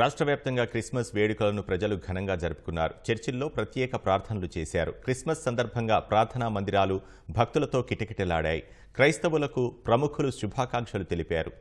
రాష్ట్ర వ్యాప్తంగా క్రిస్మస్ వేడుకలను ప్రజలు ఘనంగా జరుపుకున్నారు చర్చిల్లో ప్రత్యేక ప్రార్థనలు చేశారు క్రిస్మస్ సందర్భంగా ప్రార్థనా మందిరాలు భక్తులతో కిటకిటలాడాయి క్రైస్తవులకు ప్రముఖులు శుభాకాంక్షలు తెలిపారు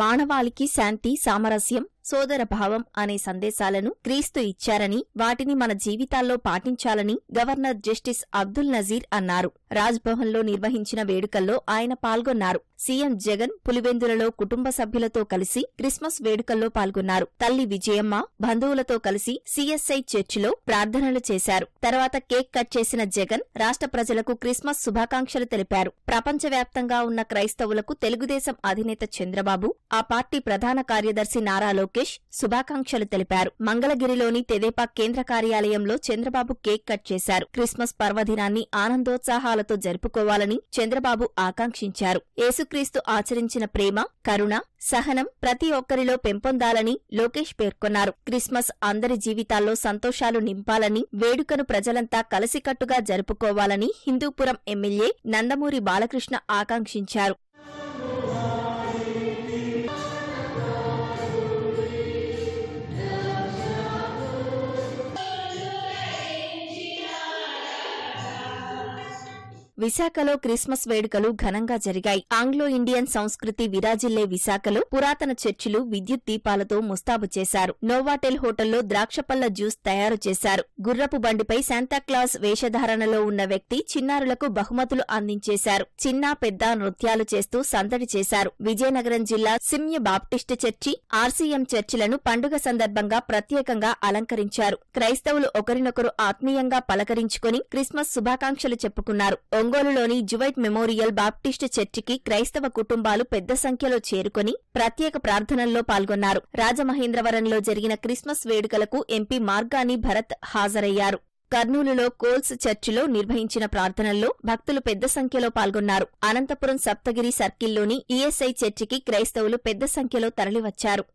మానవాళికి శాంతి సామరస్యం సోదర భావం అనే సందేశాలను క్రీస్తు ఇచ్చారని వాటిని మన జీవితాల్లో పాటించాలని గవర్నర్ జస్టిస్ అబ్దుల్ నజీర్ అన్నారు రాజ్భవన్లో నిర్వహించిన వేడుకల్లో ఆయన పాల్గొన్నారు సీఎం జగన్ పులివెందులలో కుటుంబ సభ్యులతో కలిసి క్రిస్మస్ వేడుకల్లో పాల్గొన్నారు తల్లి విజయమ్మ బంధువులతో కలిసి సీఎస్ఐ చర్చిలో ప్రార్థనలు చేశారు తర్వాత కేక్ కట్ చేసిన జగన్ రాష్ట్ర ప్రజలకు క్రిస్మస్ శుభాకాంక్షలు తెలిపారు ప్రపంచవ్యాప్తంగా ఉన్న క్రైస్తవులకు తెలుగుదేశం అధినేత చంద్రబాబు ఆ పార్టీ ప్రధాన కార్యదర్శి నారాలో లోకేష్ శుభాకాంక్షలు తెలిపారు మంగళగిరిలోని తెదేపా కేంద్ర కార్యాలయంలో చంద్రబాబు కేక్ కట్ చేశారు క్రిస్మస్ పర్వదినాన్ని ఆనందోత్సాహాలతో జరుపుకోవాలని చంద్రబాబు ఆకాంక్షించారు యేసుక్రీస్తు ఆచరించిన ప్రేమ కరుణ సహనం ప్రతి ఒక్కరిలో పెంపొందాలని లోకేష్ పేర్కొన్నారు క్రిస్మస్ అందరి జీవితాల్లో సంతోషాలు నింపాలని వేడుకను ప్రజలంతా కలిసికట్టుగా జరుపుకోవాలని హిందూపురం ఎమ్మెల్యే నందమూరి బాలకృష్ణ ఆకాంక్షించారు విశాఖలో క్రిస్మస్ వేడుకలు ఘనంగా జరిగాయి ఆంగ్లో ఇండియన్ సంస్కృతి విరాజిల్లే విశాఖలో పురాతన చర్చిలు విద్యుత్ దీపాలతో ముస్తాబు చేశారు నోవాటెల్ హోటల్లో ద్రాక్షపల్ల జ్యూస్ తయారు చేశారు గుర్రపు బండిపై శాంతాక్లాస్ వేషధారణలో ఉన్న వ్యక్తి చిన్నారులకు బహుమతులు అందించేశారు చిన్న పెద్ద నృత్యాలు చేస్తూ సందడి చేశారు విజయనగరం జిల్లా సిమ్య బాప్టిస్ట్ చర్చి ఆర్సీఎం చర్చిలను పండుగ సందర్భంగా ప్రత్యేకంగా అలంకరించారు క్రైస్తవులు ఒకరినొకరు ఆత్మీయంగా పలకరించుకుని క్రిస్మస్ శుభాకాంక్షలు చెప్పుకున్నారు ఒంగోలులోని జువైట్ మెమోరియల్ బాప్టిస్ట్ చర్చికి క్రైస్తవ కుటుంబాలు పెద్ద సంఖ్యలో చేరుకుని ప్రత్యేక ప్రార్థనల్లో పాల్గొన్నారు రాజమహేంద్రవరంలో జరిగిన క్రిస్మస్ వేడుకలకు ఎంపీ మార్గాని భరత్ హాజరయ్యారు కర్నూలులో కోల్స్ చర్చిలో నిర్వహించిన ప్రార్థనల్లో భక్తులు పెద్ద సంఖ్యలో పాల్గొన్నారు అనంతపురం సప్తగిరి సర్కిల్లోని ఈఎస్ఐ చర్చికి క్రైస్తవులు పెద్ద సంఖ్యలో తరలివచ్చారు